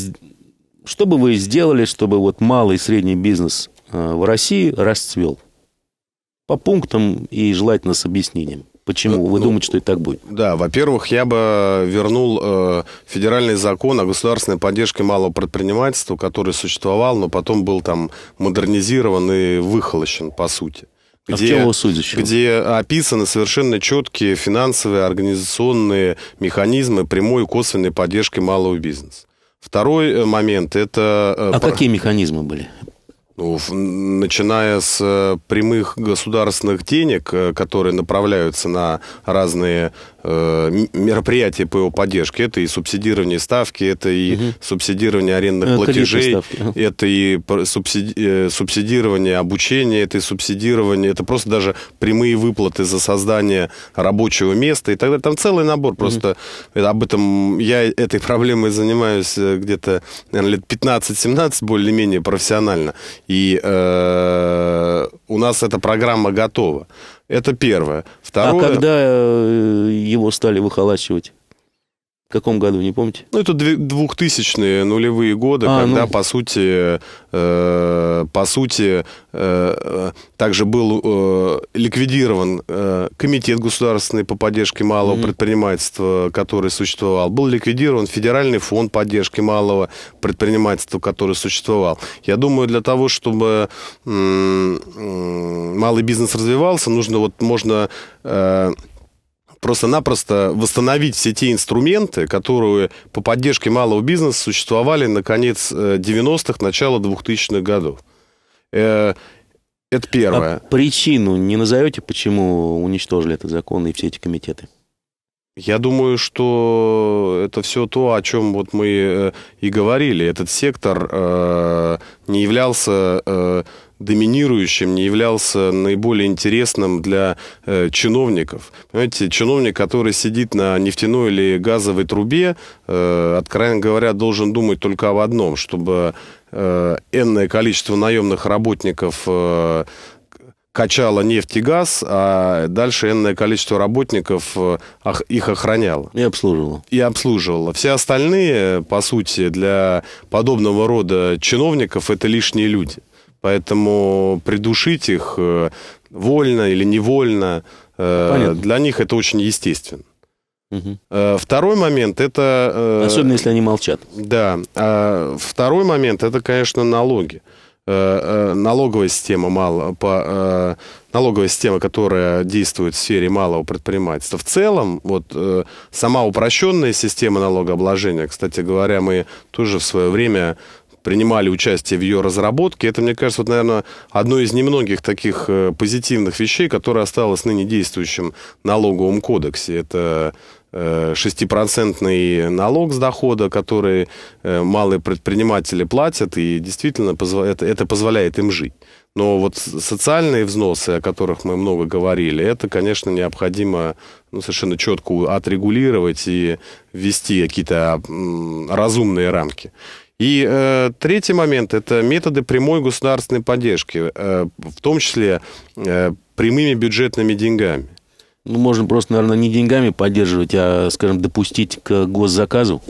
что бы вы сделали, чтобы вот малый и средний бизнес э, в России расцвел? По пунктам и желательно с объяснением. Почему? Вы ну, думаете, что и так будет? Да, во-первых, я бы э, вернул э, федеральный закон о государственной поддержке малого предпринимательства, который существовал, но потом был там модернизирован и выхолощен, по сути. А где, а его судящего? где описаны совершенно четкие финансовые, организационные механизмы прямой и косвенной поддержки малого бизнеса. Второй э, момент – это... Э, а про... какие механизмы были? Ну, начиная с э, прямых государственных денег, э, которые направляются на разные э, мероприятия по его поддержке, это и субсидирование ставки, это и угу. субсидирование арендных это платежей, это и субсиди... Э, субсидирование обучения, это и субсидирование, это просто даже прямые выплаты за создание рабочего места и так далее. Там целый набор просто. Угу. Об этом я этой проблемой занимаюсь где-то наверное, лет 15-17 более-менее профессионально. И э, у нас эта программа готова. Это первое. А Второе... А когда э, его стали выхолачивать? В каком году, не помните? Ну, это 2000-е нулевые годы, а, когда, ну... по сути, э, по сути э, также был э, ликвидирован э, комитет государственный по поддержке малого mm-hmm. предпринимательства, который существовал. Был ликвидирован федеральный фонд поддержки малого предпринимательства, который существовал. Я думаю, для того, чтобы э, э, малый бизнес развивался, нужно вот можно... Э, просто-напросто восстановить все те инструменты, которые по поддержке малого бизнеса существовали на конец 90-х, э, начало 2000-х годов. Э, это первое. А причину не назовете, почему уничтожили этот закон и все эти комитеты? Я думаю, что это все то, о чем вот мы э, и говорили. Этот сектор не являлся доминирующим, не являлся наиболее интересным для э, чиновников. Понимаете, чиновник, который сидит на нефтяной или газовой трубе, э, откровенно говоря, должен думать только об одном, чтобы э, энное количество наемных работников э, качала нефть и газ, а дальше энное количество работников э, их охраняло. И обслуживало. И обслуживало. Все остальные, по сути, для подобного рода чиновников это лишние люди. Поэтому придушить их э, вольно или невольно, э, Понятно. для них это очень естественно. Угу. Второй момент это... Особенно если они молчат. Да. А второй момент это, конечно, налоги. Налоговая система, мало, по, налоговая система, которая действует в сфере малого предпринимательства. В целом, вот сама упрощенная система налогообложения, кстати говоря, мы тоже в свое время принимали участие в ее разработке. Это, мне кажется, вот, наверное, одно из немногих таких э, позитивных вещей, которое осталось ныне действующим налоговом кодексе. Это 6% э, налог с дохода, который э, малые предприниматели платят, и действительно это позволяет им жить. Но вот социальные взносы, о которых мы много говорили, это, конечно, необходимо ну, совершенно четко отрегулировать и ввести какие-то разумные рамки. И э, третий момент – это методы прямой государственной поддержки, э, в том числе э, прямыми бюджетными деньгами. Ну, можно просто, наверное, не деньгами поддерживать, а, скажем, допустить к госзаказу.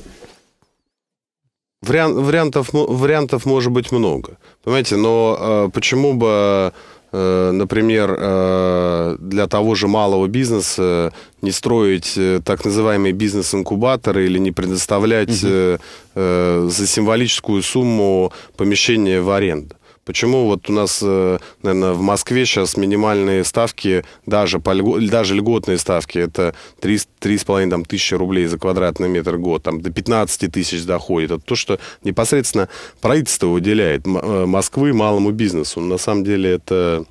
Вариан, вариантов, вариантов может быть много. Понимаете, но э, почему бы Э, например, э, для того же малого бизнеса не строить э, так называемые бизнес-инкубаторы или не предоставлять угу. за символическую сумму помещение в аренду. Почему вот у нас, наверное, в Москве сейчас минимальные ставки, даже, по льго, даже льготные ставки, это 3,5 там, тысячи рублей за квадратный метр год, там до 15 тысяч доходит. Это то, что непосредственно правительство выделяет Москвы малому бизнесу. На самом деле это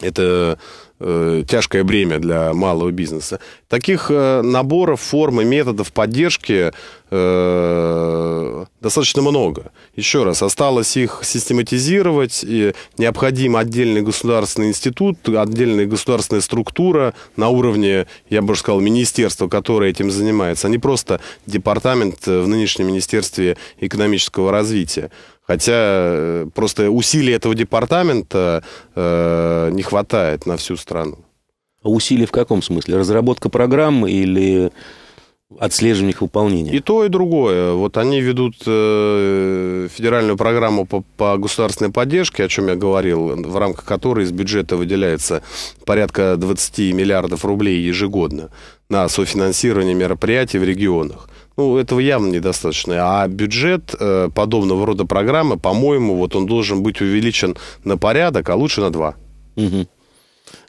это э, тяжкое бремя для малого бизнеса. Таких э, наборов, форм и методов поддержки э, достаточно много. Еще раз, осталось их систематизировать. И необходим отдельный государственный институт, отдельная государственная структура на уровне, я бы сказал, министерства, которое этим занимается, а не просто департамент э, в нынешнем Министерстве экономического развития. Хотя э, просто усилий этого департамента э, не хватает на всю страну. А усилий в каком смысле? Разработка программы или отслеживание их выполнения? И то, и другое. Вот они ведут э, федеральную программу по, по государственной поддержке, о чем я говорил, в рамках которой из бюджета выделяется порядка 20 миллиардов рублей ежегодно на софинансирование мероприятий в регионах. Ну, этого явно недостаточно. А бюджет э, подобного рода программы, по-моему, вот он должен быть увеличен на порядок, а лучше на два. Угу.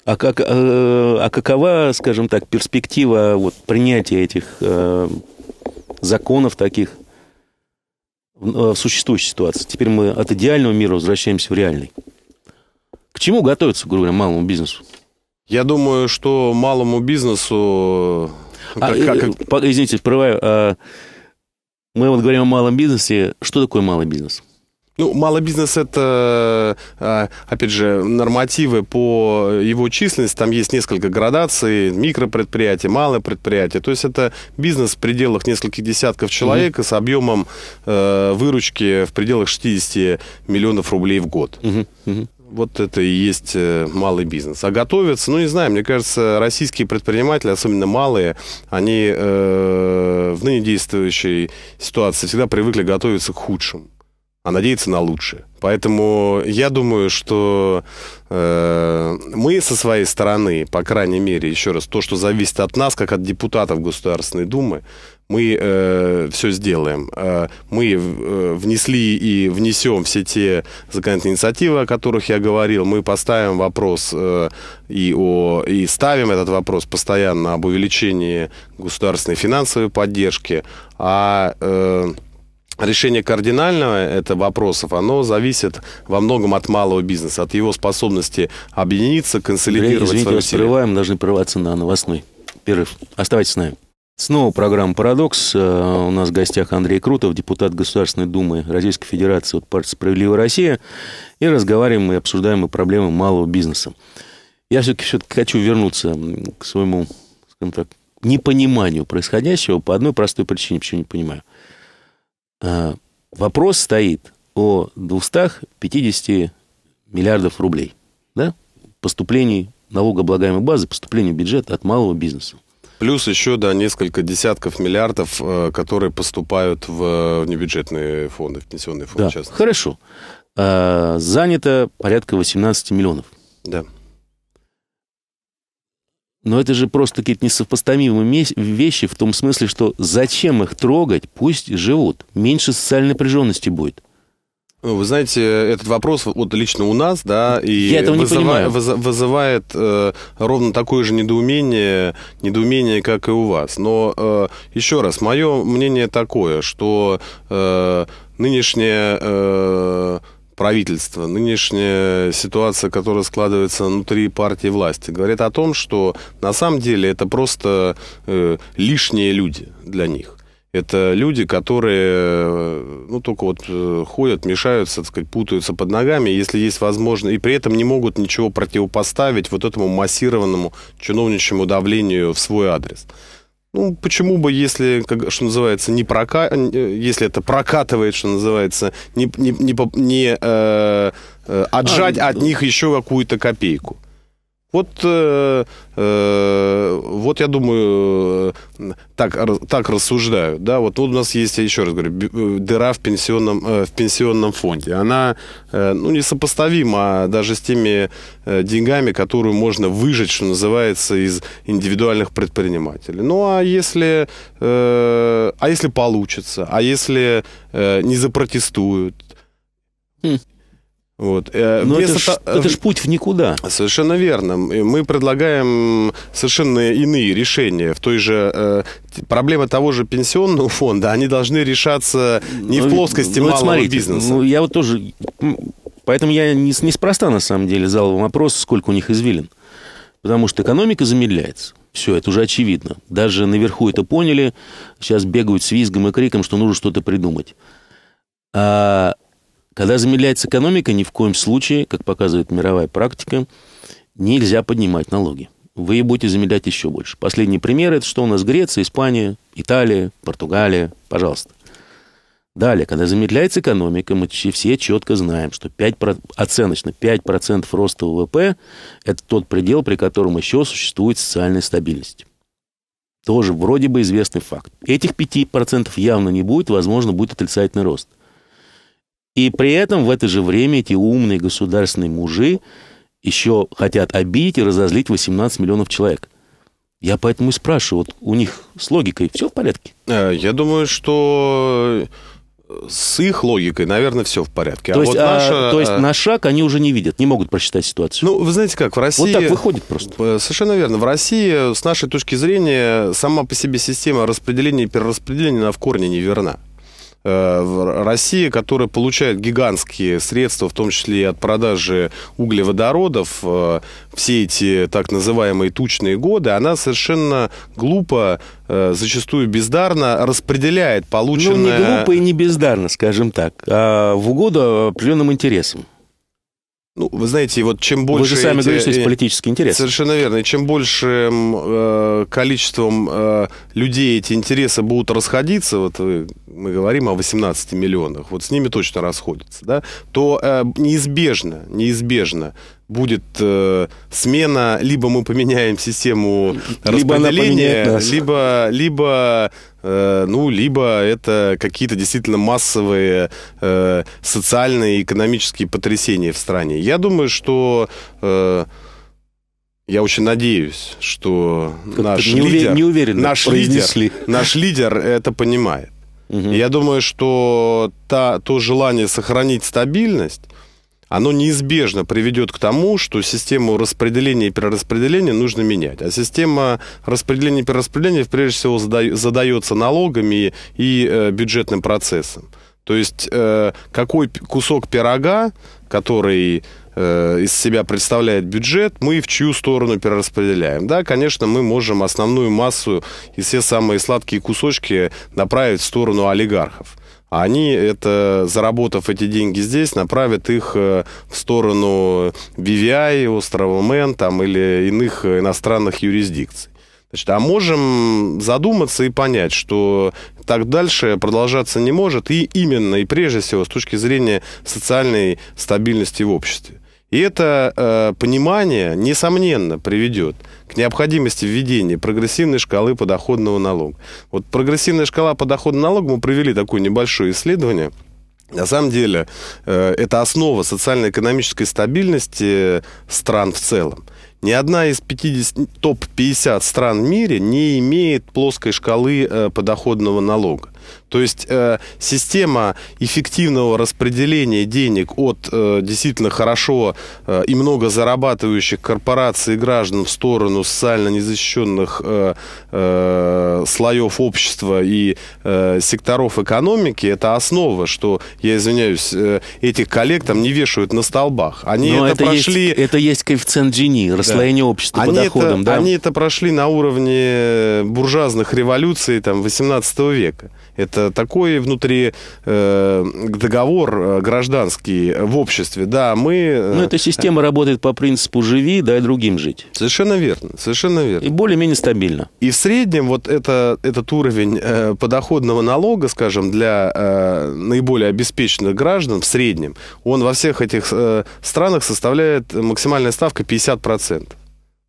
А, как, э, а какова, скажем так, перспектива вот, принятия этих э, законов таких э, в, существующей ситуации? Теперь мы от идеального мира возвращаемся в реальный. К чему готовится, грубо говоря, малому бизнесу? Я думаю, что малому бизнесу... а, как... Извините, прорываю. Мы вот говорим о малом бизнесе. Что такое малый бизнес? Ну, малый бизнес это, э, опять же, нормативы по его численности. Там есть несколько градаций, микропредприятия, малое предприятие. То есть это бизнес в пределах нескольких десятков человек угу. с объемом э, выручки в пределах 60 миллионов рублей в год. Угу. Угу. Вот это и есть э, малый бизнес. А готовятся, ну не знаю, мне кажется, российские предприниматели, особенно малые, они э, в ныне действующей ситуации всегда привыкли готовиться к худшему а надеяться на лучшее. Поэтому я думаю, что э, мы со своей стороны, по крайней мере, еще раз, то, что зависит от нас, как от депутатов Государственной Думы, мы э, все сделаем. Э, мы э, внесли и внесем все те законодательные инициативы, о которых я говорил. Мы поставим вопрос э, и, о, и ставим этот вопрос постоянно об увеличении государственной финансовой поддержки, а э, решение кардинального это вопросов, оно зависит во многом от малого бизнеса, от его способности объединиться, консолидировать. Извините, свою прерываем, должны прерваться на новостной перерыв. Оставайтесь с нами. Снова программа «Парадокс». Э, у нас в гостях Андрей Крутов, депутат Государственной Думы Российской Федерации от партии «Справедливая Россия». И разговариваем и обсуждаем мы проблемы малого бизнеса. Я все-таки все хочу вернуться к своему, скажем так, непониманию происходящего по одной простой причине, почему не понимаю. Э, вопрос стоит о 250 миллиардов рублей да? поступлений налогооблагаемой базы, поступлений в бюджет от малого бизнеса. Плюс еще, да, несколько десятков миллиардов, э, которые поступают в небюджетные фонды, в пенсионные фонды. Да, хорошо. Э, занято порядка 18 миллионов. Да. Но это же просто какие-то несопоставимые вещи в том смысле, что зачем их трогать, пусть живут. Меньше социальной напряженности будет. Вы знаете, этот вопрос вот лично у нас, да, и Я этого не вызыва... понимаю. вызывает э, ровно такое же недоумение, недоумение, как и у вас. Но э, еще раз, мое мнение такое, что э, нынешняя э, правительства, нынешняя ситуация, которая складывается внутри партии власти, говорит о том, что на самом деле это просто э, лишние люди для них. Это люди, которые, э, ну, только вот э, ходят, мешаются, так сказать, путаются под ногами, если есть возможность, и при этом не могут ничего противопоставить вот этому массированному чиновничьему давлению в свой адрес. Ну, почему бы, если, как, что называется, не прока... Э, если это прокатывает, что называется, не, не, не, не э, э, отжать а, от них еще какую-то копейку. Вот, э, э, вот я думаю, э, так, так рассуждаю. Да? Вот, вот у нас есть, я еще раз говорю, дыра в пенсионном, в пенсионном фонде. Она ну, несопоставима а даже с теми деньгами, которые можно выжать, что называется, из индивидуальных предпринимателей. Ну а если, а если получится, а если не запротестуют, хм. Вот. Э, Но Без это, ж, э, это... ж путь в никуда. Совершенно верно. Мы предлагаем совершенно иные решения. В той же э, проблема того же пенсионного фонда, они должны решаться не ну, в плоскости ну, малого смотрите, бизнеса. Ну, я вот тоже... Поэтому я не, неспроста, на самом деле, задал вопрос, сколько у них извилин. Потому что экономика замедляется. Все, это уже очевидно. Даже наверху это поняли. Сейчас бегают с визгом и криком, что нужно что-то придумать. А когда замедляется экономика, ни в коем случае, как показывает мировая практика, нельзя поднимать налоги. Вы будете замедлять еще больше. Последний пример – это что у нас Греция, Испания, Италия, Португалия. Пожалуйста. Далее, когда замедляется экономика, мы все четко знаем, что 5, оценочно 5% роста ВВП – это тот предел, при котором еще существует социальная стабильность. Тоже вроде бы известный факт. Этих 5% явно не будет, возможно, будет отрицательный рост – и при этом в это же время эти умные государственные мужи еще хотят обидеть и разозлить 18 миллионов человек. Я поэтому и спрашиваю, вот у них с логикой все в порядке? Э, я думаю, что э, с их логикой, наверное, все в порядке. То, а есть, вот наша... а, то есть а, э, на шаг они уже не видят, не могут просчитать ситуацию. Ну, вы знаете как, в России... Вот так выходит просто. Совершенно верно. В России, с нашей точки зрения, сама по себе система распределения и перераспределения, она в корне неверна. Э, Россия, которая получает гигантские средства, в том числе и от продажи углеводородов, э, все эти так называемые тучные годы, она совершенно глупо, э, зачастую бездарно распределяет полученное... Ну, не глупо и не бездарно, скажем так, а в угоду определенным интересам. Ну, вы знаете, вот чем больше... Вы же сами эти... говорите, что есть э, политический интерес. Совершенно верно. И чем большим э, количеством э, людей эти интересы будут расходиться, вот вы, мы говорим о 18 миллионах, вот с ними точно расходятся, да, то э, неизбежно, неизбежно будет э, смена, либо мы поменяем систему либо распределения, либо, либо э, ну, либо это какие-то действительно массовые э, социальные и экономические потрясения в стране. Я думаю, что э, я очень надеюсь, что наш не лидер, не уверенно наш лидер, наш лидер это понимает. Угу. Я думаю, что та, то желание сохранить стабильность оно неизбежно приведет к тому, что систему распределения и перераспределения нужно менять. А система распределения и перераспределения, прежде всего, задается налогами и э, бюджетным процессом. То есть э, какой кусок пирога, который э, из себя представляет бюджет, мы в чью сторону перераспределяем. Да, конечно, мы можем основную массу и все самые сладкие кусочки направить в сторону олигархов они это, заработав эти деньги здесь, направят их э, в сторону VVI, острова Мэн там, или иных э, иностранных юрисдикций. Значит, а можем задуматься и понять, что так дальше продолжаться не может, и именно, и прежде всего, с точки зрения социальной стабильности в обществе. И это э, понимание, несомненно, приведет к необходимости введения прогрессивной шкалы подоходного налога. Вот прогрессивная шкала подоходного налога, мы провели такое небольшое исследование, на самом деле, э, это основа социально-экономической стабильности стран в целом. Ни одна из топ-50 стран в мире не имеет плоской шкалы э, подоходного налога. То есть э, система эффективного распределения денег от э, действительно хорошо э, и много зарабатывающих корпораций и граждан в сторону социально незащищенных э, э, слоев общества и э, секторов экономики, это основа, что, я извиняюсь, э, этих коллег там не вешают на столбах. Они Но это, это прошли... Есть, это есть коэффициент Джини, да. расслоение общества они по доходам. Это, да? Они это прошли на уровне буржуазных революций там, 18 века. Это такой внутри э, договор э, гражданский в обществе. Да, мы... Э, ну, эта система э, работает по принципу «живи, дай другим жить». Совершенно верно, совершенно верно. И более-менее стабильно. И в среднем вот это, этот уровень э, подоходного налога, скажем, для э, наиболее обеспеченных граждан в среднем, он во всех этих э, странах составляет максимальная ставка 50%.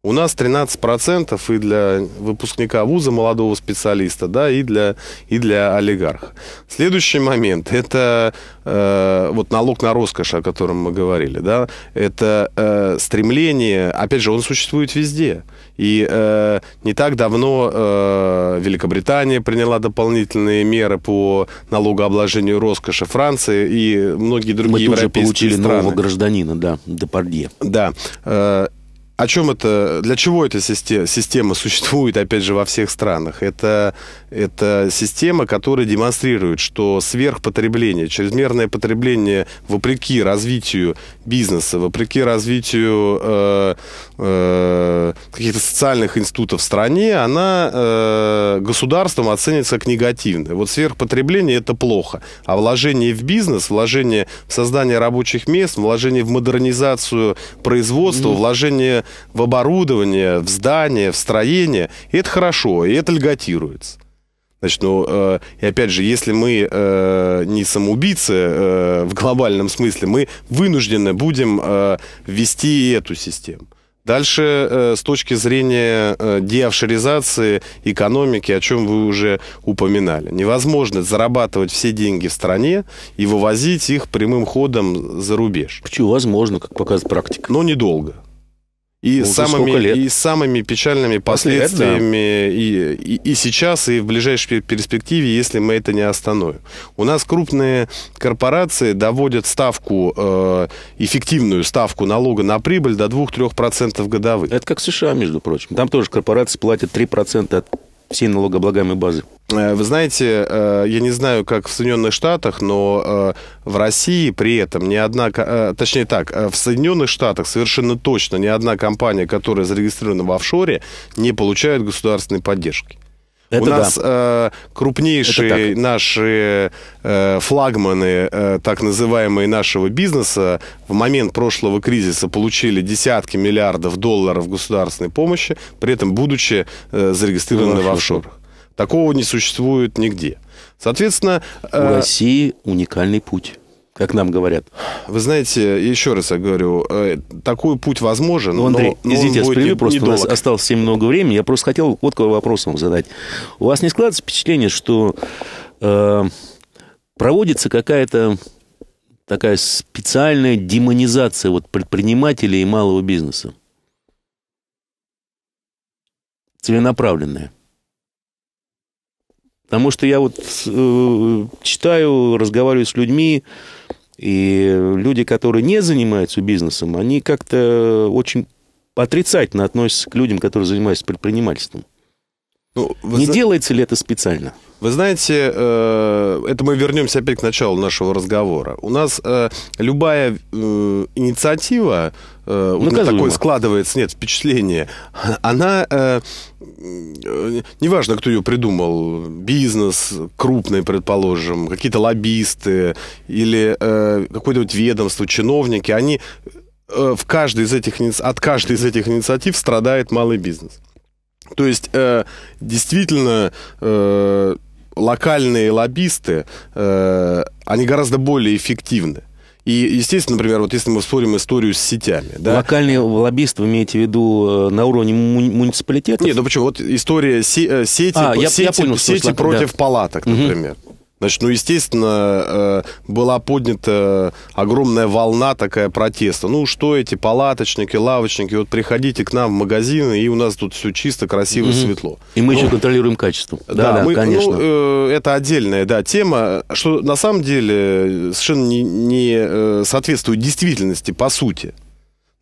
У нас 13% и для выпускника вуза, молодого специалиста, да, и для, и для олигарха. Следующий момент – это э, вот налог на роскошь, о котором мы говорили. Да, это э, стремление, опять же, он существует везде. И э, не так давно э, Великобритания приняла дополнительные меры по налогообложению роскоши Франции и многие другие Мы европейские страны. Мы получили нового гражданина, да, Депардье. Да. Э, о чем это, для чего эта система существует, опять же, во всех странах? Это это система, которая демонстрирует, что сверхпотребление, чрезмерное потребление вопреки развитию бизнеса, вопреки развитию э, э, каких-то социальных институтов в стране, она э, государством оценится как негативная. Вот сверхпотребление – это плохо. А вложение в бизнес, вложение в создание рабочих мест, вложение в модернизацию производства, mm вложение в оборудование, в здание, в строение – это хорошо, и это льготируется. Значит, ну, э, и опять же, если мы э, не самоубийцы э, в глобальном смысле, мы вынуждены будем э, ввести и эту систему. Дальше э, с точки зрения э, деофшоризации экономики, о чем вы уже упоминали. Невозможно зарабатывать все деньги в стране и вывозить их прямым ходом за рубеж. Почему? Возможно, как показывает практика. Но недолго. И, ну, самыми, лет? и самыми печальными последствиями и, и, и сейчас, и в ближайшей перспективе, если мы это не остановим. У нас крупные корпорации доводят ставку, э, эффективную ставку налога на прибыль до 2-3% годовых. Это как США, между прочим. Там тоже корпорации платят 3% от всей налогооблагаемой базы. Э, вы знаете, э, я не знаю, как в Соединенных Штатах, но э, в России при этом ни одна, точнее так, в Соединенных Штатах совершенно точно ни одна компания, которая зарегистрирована в офшоре, не получает государственной поддержки. Это У да. нас э, крупнейшие наши э, флагманы, э, так называемые нашего бизнеса, в момент прошлого кризиса получили десятки миллиардов долларов государственной помощи, при этом будучи э, зарегистрированы в офшорах. Такого не существует нигде. Соответственно... Э, У России уникальный путь как нам говорят. Вы знаете, еще раз я говорю, э, такой путь возможен, ну, Андрей, но, извините, но он я будет просто недолг. у нас осталось всем много времени. Я просто хотел вот какой вопрос вам задать. У вас не складывается впечатление, что э, проводится какая-то такая специальная демонизация вот предпринимателей и малого бизнеса? Целенаправленная. Потому что я вот э, читаю, разговариваю с людьми, и люди, которые не занимаются бизнесом, они как-то очень отрицательно относятся к людям, которые занимаются предпринимательством. Ну, вы... Не делается ли это специально? Вы знаете, э, это мы вернемся опять к началу нашего разговора. У нас э, любая э, инициатива э, вот такое складывается, нет, впечатление, она, э, э неважно, кто ее придумал, бизнес крупный, предположим, какие-то лоббисты или э, какое-то вот ведомство, чиновники, они э, в каждой из этих, от каждой из этих инициатив страдает малый бизнес. То есть, э, действительно, э, локальные лоббисты, э, они гораздо более эффективны. И, естественно, например, вот если мы вспорим историю с сетями. Да? Локальные лоббисты, вы имеете в виду э, на уровне муни- муниципалитетов? Нет, ну почему? Вот история се- э, сети, а, сети, я понял, сети против да. палаток, например. Угу. Значит, ну, естественно, э, была поднята огромная волна такая протеста. Ну, что эти палаточники, лавочники, вот приходите к нам в магазины, и у нас тут все чисто, красиво, угу. светло. И мы ну, еще контролируем качество. Да, да мы, ну, конечно. Ну, это отдельная, да, тема, что на самом деле совершенно не, не э, соответствует действительности по сути.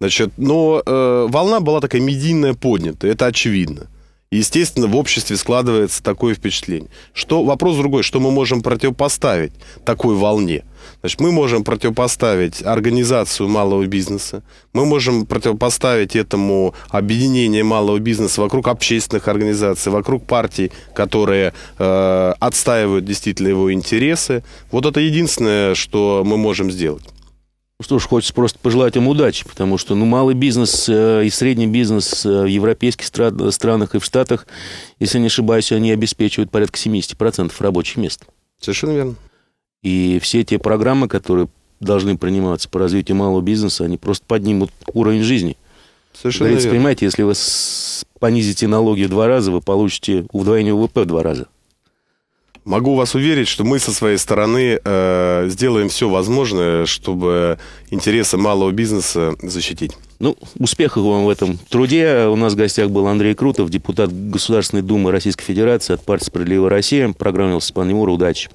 Значит, но э, волна была такая медийная поднята, это очевидно. Естественно, в обществе складывается такое впечатление. Что, вопрос другой, что мы можем противопоставить такой волне? Значит, мы можем противопоставить организацию малого бизнеса, мы можем противопоставить этому объединение малого бизнеса вокруг общественных организаций, вокруг партий, которые э, отстаивают действительно его интересы. Вот это единственное, что мы можем сделать. Что ж, хочется просто пожелать им удачи, потому что ну, малый бизнес э, и средний бизнес э, в европейских стран, странах и в Штатах, если не ошибаюсь, они обеспечивают порядка 70% рабочих мест. Совершенно верно. И все те программы, которые должны приниматься по развитию малого бизнеса, они просто поднимут уровень жизни. Совершенно Говорится, верно. Понимаете, если вы понизите налоги в два раза, вы получите удвоение ВВП в два раза. Могу вас уверить, что мы со своей стороны э, сделаем все возможное, чтобы интересы малого бизнеса защитить. Ну, успехов вам в этом труде. У нас в гостях был Андрей Крутов, депутат Государственной Думы Российской Федерации от партии «Справедливая Россия». Программировался «Степан Немура». Удачи!